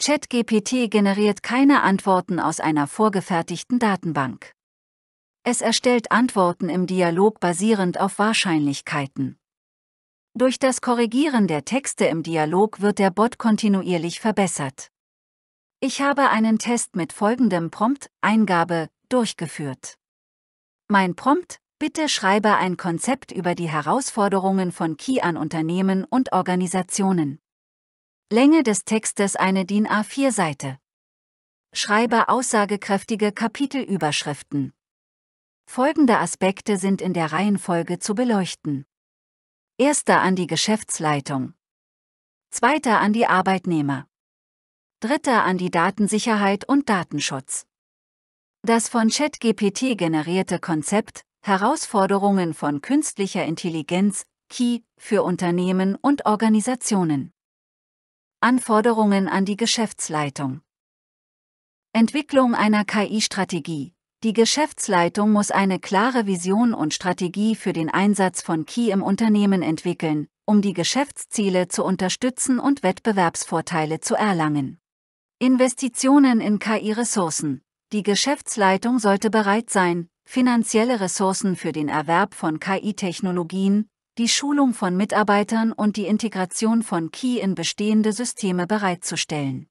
ChatGPT generiert keine Antworten aus einer vorgefertigten Datenbank. Es erstellt Antworten im Dialog basierend auf Wahrscheinlichkeiten. Durch das Korrigieren der Texte im Dialog wird der Bot kontinuierlich verbessert. Ich habe einen Test mit folgendem Prompt, Eingabe, durchgeführt. Mein Prompt, bitte schreibe ein Konzept über die Herausforderungen von Key an Unternehmen und Organisationen. Länge des Textes eine DIN A4-Seite. Schreibe aussagekräftige Kapitelüberschriften. Folgende Aspekte sind in der Reihenfolge zu beleuchten. Erster an die Geschäftsleitung. Zweiter an die Arbeitnehmer. Dritter an die Datensicherheit und Datenschutz. Das von ChatGPT generierte Konzept Herausforderungen von künstlicher Intelligenz, Key, für Unternehmen und Organisationen. Anforderungen an die Geschäftsleitung. Entwicklung einer KI-Strategie. Die Geschäftsleitung muss eine klare Vision und Strategie für den Einsatz von KI im Unternehmen entwickeln, um die Geschäftsziele zu unterstützen und Wettbewerbsvorteile zu erlangen. Investitionen in KI-Ressourcen. Die Geschäftsleitung sollte bereit sein, finanzielle Ressourcen für den Erwerb von KI-Technologien, die Schulung von Mitarbeitern und die Integration von Key in bestehende Systeme bereitzustellen.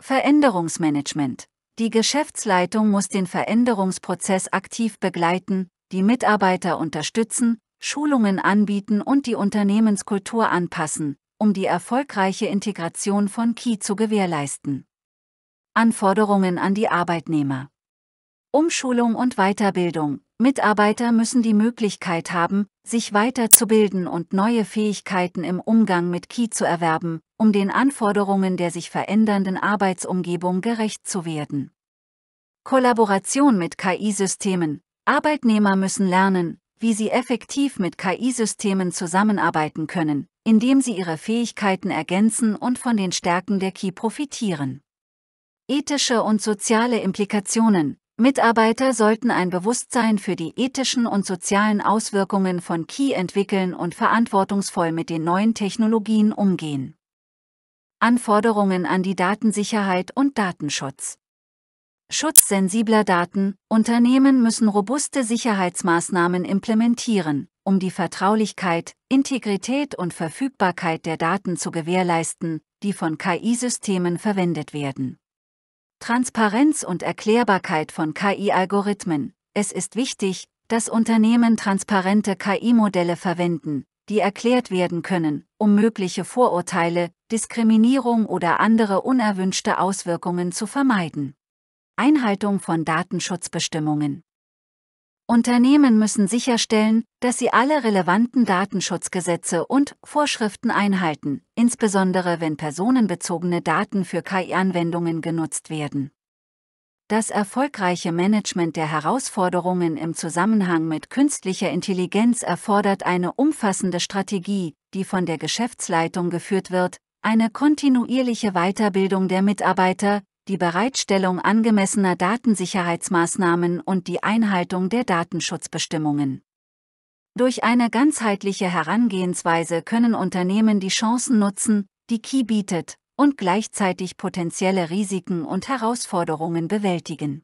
Veränderungsmanagement. Die Geschäftsleitung muss den Veränderungsprozess aktiv begleiten, die Mitarbeiter unterstützen, Schulungen anbieten und die Unternehmenskultur anpassen, um die erfolgreiche Integration von Key zu gewährleisten. Anforderungen an die Arbeitnehmer. Umschulung und Weiterbildung. Mitarbeiter müssen die Möglichkeit haben, sich weiterzubilden und neue Fähigkeiten im Umgang mit Key zu erwerben, um den Anforderungen der sich verändernden Arbeitsumgebung gerecht zu werden. Kollaboration mit KI-Systemen. Arbeitnehmer müssen lernen, wie sie effektiv mit KI-Systemen zusammenarbeiten können, indem sie ihre Fähigkeiten ergänzen und von den Stärken der Key profitieren. Ethische und soziale Implikationen. Mitarbeiter sollten ein Bewusstsein für die ethischen und sozialen Auswirkungen von Key entwickeln und verantwortungsvoll mit den neuen Technologien umgehen. Anforderungen an die Datensicherheit und Datenschutz. Schutz sensibler Daten. Unternehmen müssen robuste Sicherheitsmaßnahmen implementieren, um die Vertraulichkeit, Integrität und Verfügbarkeit der Daten zu gewährleisten, die von KI-Systemen verwendet werden. Transparenz und Erklärbarkeit von KI-Algorithmen. Es ist wichtig, dass Unternehmen transparente KI-Modelle verwenden, die erklärt werden können, um mögliche Vorurteile, Diskriminierung oder andere unerwünschte Auswirkungen zu vermeiden. Einhaltung von Datenschutzbestimmungen. Unternehmen müssen sicherstellen, dass sie alle relevanten Datenschutzgesetze und Vorschriften einhalten, insbesondere wenn personenbezogene Daten für KI-Anwendungen genutzt werden. Das erfolgreiche Management der Herausforderungen im Zusammenhang mit künstlicher Intelligenz erfordert eine umfassende Strategie, die von der Geschäftsleitung geführt wird, eine kontinuierliche Weiterbildung der Mitarbeiter, die Bereitstellung angemessener Datensicherheitsmaßnahmen und die Einhaltung der Datenschutzbestimmungen. Durch eine ganzheitliche Herangehensweise können Unternehmen die Chancen nutzen, die Key bietet, und gleichzeitig potenzielle Risiken und Herausforderungen bewältigen.